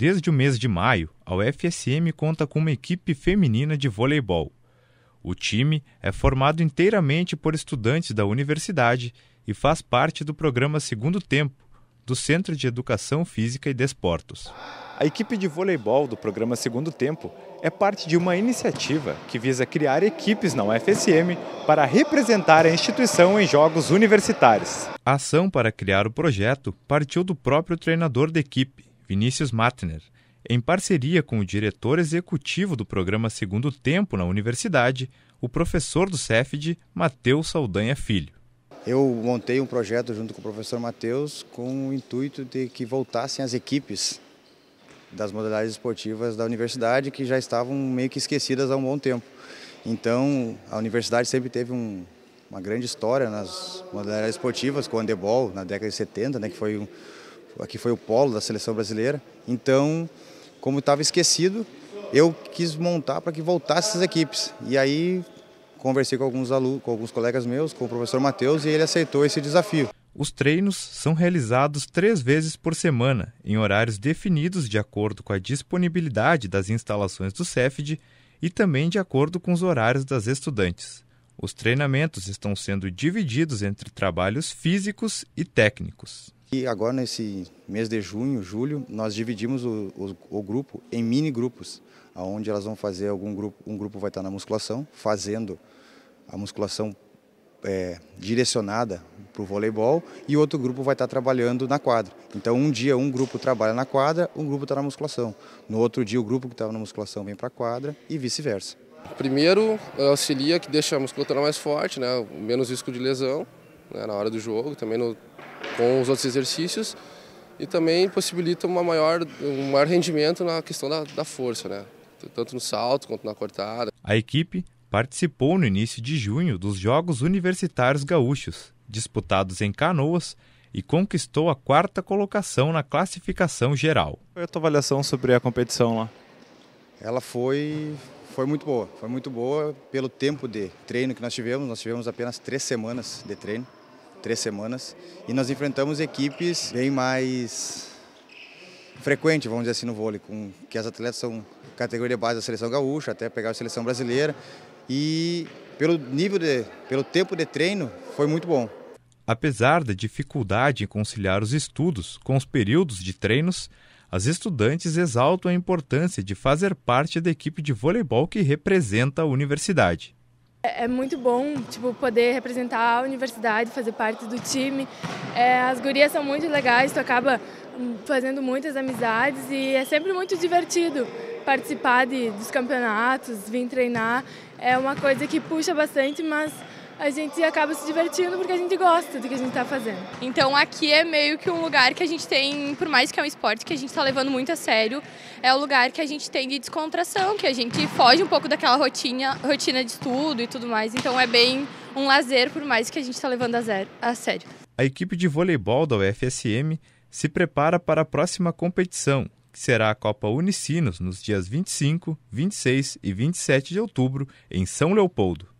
Desde o mês de maio, a UFSM conta com uma equipe feminina de voleibol. O time é formado inteiramente por estudantes da universidade e faz parte do programa Segundo Tempo, do Centro de Educação Física e Desportos. A equipe de voleibol do programa Segundo Tempo é parte de uma iniciativa que visa criar equipes na UFSM para representar a instituição em jogos universitários. A ação para criar o projeto partiu do próprio treinador da equipe, Vinícius Matner, em parceria com o diretor executivo do programa Segundo Tempo na universidade, o professor do CEFD, Matheus Saldanha Filho. Eu montei um projeto junto com o professor Matheus com o intuito de que voltassem as equipes das modalidades esportivas da universidade que já estavam meio que esquecidas há um bom tempo. Então, a universidade sempre teve um, uma grande história nas modalidades esportivas, com o handebol na década de 70, né, que foi um, aqui foi o polo da seleção brasileira. Então, como estava esquecido, eu quis montar para que voltasse as equipes. E aí conversei com alguns alunos, com alguns colegas meus, com o professor Matheus e ele aceitou esse desafio. Os treinos são realizados três vezes por semana, em horários definidos de acordo com a disponibilidade das instalações do CEFD e também de acordo com os horários das estudantes. Os treinamentos estão sendo divididos entre trabalhos físicos e técnicos. E agora, nesse mês de junho, julho, nós dividimos o, o, o grupo em mini grupos, onde elas vão fazer algum grupo, um grupo vai estar na musculação, fazendo a musculação é, direcionada para o voleibol e outro grupo vai estar trabalhando na quadra. Então, um dia um grupo trabalha na quadra, um grupo está na musculação. No outro dia, o grupo que estava na musculação vem para a quadra e vice-versa. Primeiro, é, auxilia que deixa a musculatura mais forte, né? menos risco de lesão né? na hora do jogo, também no, com os outros exercícios e também possibilita uma maior, um maior rendimento na questão da, da força, né? tanto no salto quanto na cortada. A equipe participou no início de junho dos Jogos Universitários Gaúchos, disputados em Canoas, e conquistou a quarta colocação na classificação geral. Qual é a tua avaliação sobre a competição lá? Ela foi foi muito boa, foi muito boa pelo tempo de treino que nós tivemos. Nós tivemos apenas três semanas de treino três semanas, e nós enfrentamos equipes bem mais frequentes, vamos dizer assim, no vôlei, com, que as atletas são categoria base da seleção gaúcha, até pegar a seleção brasileira, e pelo nível de, pelo tempo de treino, foi muito bom. Apesar da dificuldade em conciliar os estudos com os períodos de treinos, as estudantes exaltam a importância de fazer parte da equipe de voleibol que representa a universidade. É, é muito bom, tipo, poder representar a universidade, fazer parte do time. É, as gurias são muito legais, tu acaba hum, fazendo muitas amizades e é sempre muito divertido participar de, dos campeonatos, vir treinar. É uma coisa que puxa bastante, mas a gente acaba se divertindo porque a gente gosta do que a gente está fazendo. Então aqui é meio que um lugar que a gente tem, por mais que é um esporte que a gente está levando muito a sério, é o lugar que a gente tem de descontração, que a gente foge um pouco daquela rotina, rotina de estudo e tudo mais. Então é bem um lazer, por mais que a gente está levando a, zero, a sério. A equipe de voleibol da UFSM se prepara para a próxima competição, que será a Copa Unicinos nos dias 25, 26 e 27 de outubro, em São Leopoldo.